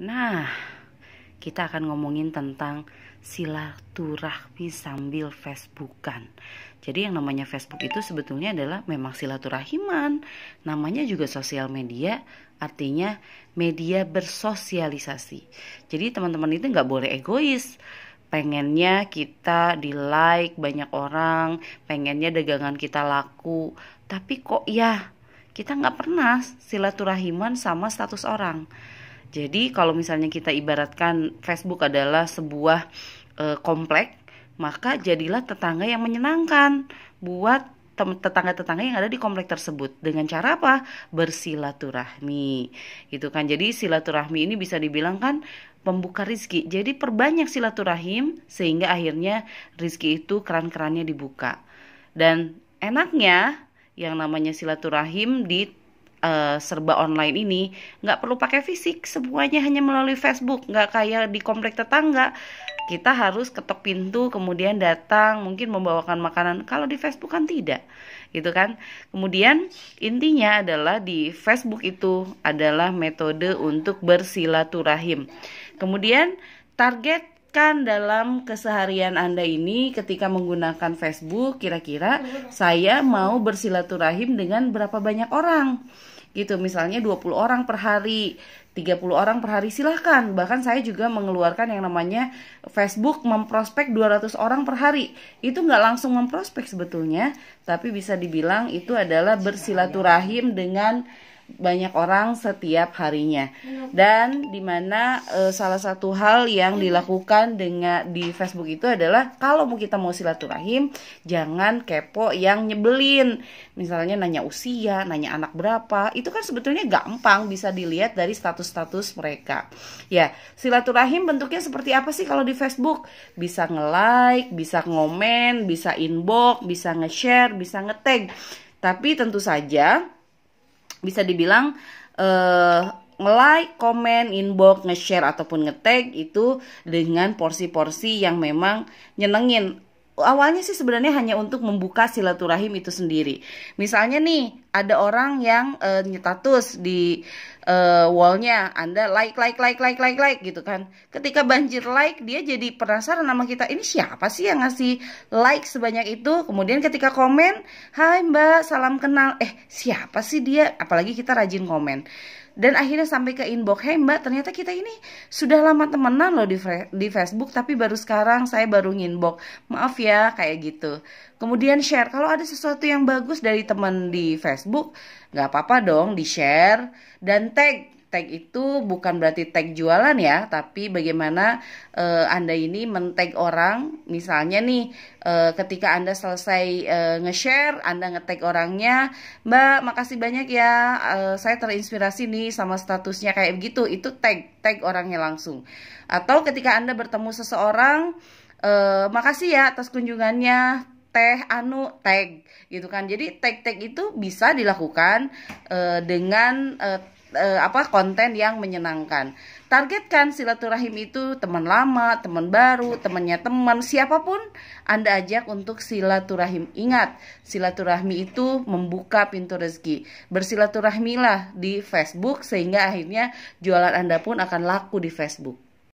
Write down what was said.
Nah, kita akan ngomongin tentang silaturahmi sambil Facebookan. Jadi yang namanya Facebook itu sebetulnya adalah memang silaturahiman. Namanya juga sosial media, artinya media bersosialisasi. Jadi teman-teman itu nggak boleh egois pengennya kita di like banyak orang, pengennya dagangan kita laku, tapi kok ya kita nggak pernah silaturahiman sama status orang. Jadi kalau misalnya kita ibaratkan Facebook adalah sebuah e, komplek, maka jadilah tetangga yang menyenangkan buat tetangga-tetangga yang ada di komplek tersebut dengan cara apa bersilaturahmi gitu kan jadi silaturahmi ini bisa dibilang kan pembuka rizki jadi perbanyak silaturahim sehingga akhirnya rizki itu keran-kerannya dibuka dan enaknya yang namanya silaturahim di uh, serba online ini nggak perlu pakai fisik semuanya hanya melalui Facebook nggak kayak di komplek tetangga kita harus ketok pintu kemudian datang mungkin membawakan makanan kalau di Facebook kan tidak gitu kan kemudian intinya adalah di Facebook itu adalah metode untuk bersilaturahim kemudian target praktekkan dalam keseharian Anda ini ketika menggunakan Facebook kira-kira saya mau bersilaturahim dengan berapa banyak orang gitu misalnya 20 orang per hari 30 orang per hari silahkan bahkan saya juga mengeluarkan yang namanya Facebook memprospek 200 orang per hari itu nggak langsung memprospek sebetulnya tapi bisa dibilang itu adalah bersilaturahim dengan banyak orang setiap harinya dan dimana e, eh, salah satu hal yang iya. dilakukan dengan di Facebook itu adalah kalau mau kita mau silaturahim jangan kepo yang nyebelin misalnya nanya usia nanya anak berapa itu kan sebetulnya gampang bisa dilihat dari status-status mereka ya silaturahim bentuknya seperti apa sih kalau di Facebook bisa nge-like bisa ngomen bisa inbox bisa nge-share bisa nge-tag tapi tentu saja bisa dibilang uh, eh, like, komen, inbox, nge-share ataupun nge-tag itu dengan porsi-porsi yang memang nyenengin awalnya sih sebenarnya hanya untuk membuka silaturahim itu sendiri. Misalnya nih, ada orang yang uh, nyetatus di uh, wallnya, Anda like, like, like, like, like, like gitu kan. Ketika banjir like, dia jadi penasaran nama kita, ini siapa sih yang ngasih like sebanyak itu? Kemudian ketika komen, hai mbak, salam kenal, eh siapa sih dia? Apalagi kita rajin komen dan akhirnya sampai ke inbox hey mbak ternyata kita ini sudah lama temenan loh di, di Facebook tapi baru sekarang saya baru nginbox maaf ya kayak gitu kemudian share kalau ada sesuatu yang bagus dari teman di Facebook nggak apa-apa dong di share dan tag tag itu bukan berarti tag jualan ya, tapi bagaimana e, Anda ini mentag orang. Misalnya nih, e, ketika Anda selesai e, nge-share, Anda nge-tag orangnya, "Mbak, makasih banyak ya. e, saya terinspirasi nih sama statusnya kayak begitu." Itu tag tag orangnya langsung. Atau ketika Anda bertemu seseorang, e, "Makasih ya atas kunjungannya." teh anu tag gitu kan jadi tag tag itu bisa dilakukan e, dengan e, uh, apa konten yang menyenangkan. Targetkan silaturahim itu teman lama, teman baru, temannya teman, siapapun Anda ajak untuk silaturahim. Ingat, silaturahmi itu membuka pintu rezeki. Bersilaturahmilah di Facebook sehingga akhirnya jualan Anda pun akan laku di Facebook.